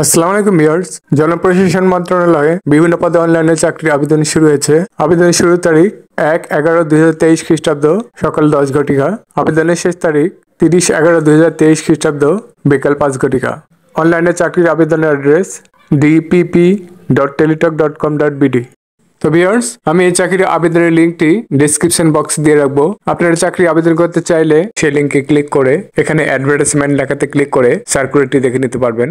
আসসালামু আলাইকুম বিয়ার্স জনপ্রশাসন মন্ত্রণালয়ে বিভিন্ন পদে অনলাইনে চাকরির আবেদন শুরু হয়েছে আবেদনের শুরুর তারিখ এক এগারো দুই হাজার তেইশ খ্রিস্টাব্দ সকাল দশ ঘটিকা আবেদনের শেষ তারিখ তিরিশ এগারো দুই হাজার তেইশ খ্রিস্টাব্দ বিকাল পাঁচ ঘটিকা অনলাইনে চাকরির আবেদনের address DPP dot Teletalk dot com dot BD তো ভিউয়ার্স আমি এই চাকরির আবেদনের লিঙ্কটি ডিসক্রিপশন বক্স দিয়ে রাখবো আপনারা চাকরি আবেদন করতে চাইলে সেই লিঙ্কে ক্লিক করে এখানে অ্যাডভার্টাইজমেন্ট লেখাতে ক্লিক করে সার্কুলারটি দেখে নিতে পারবেন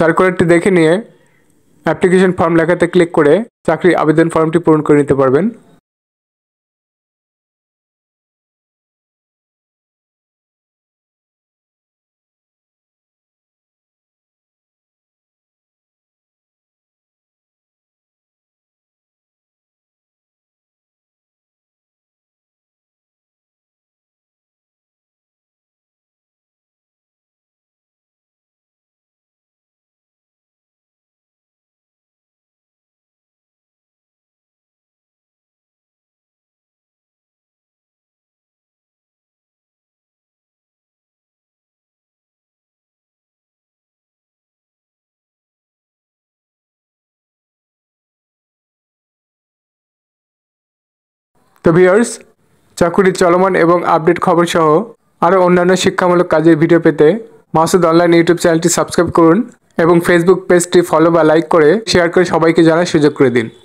সার্কুলারটি দেখে নিয়ে অ্যাপ্লিকেশন ফর্ম লেখাতে ক্লিক করে চাকরি আবেদন ফর্মটি পূরণ করে নিতে পারবেন তো ভিওর্স চাকুরির চলমান এবং আপডেট খবর সহ আরও অন্যান্য শিক্ষামূলক কাজের ভিডিও পেতে মাসুদ অনলাইন ইউটিউব চ্যানেলটি সাবস্ক্রাইব করুন এবং ফেসবুক পেজটি ফলো বা লাইক করে শেয়ার করে সবাইকে জানার সুযোগ করে দিন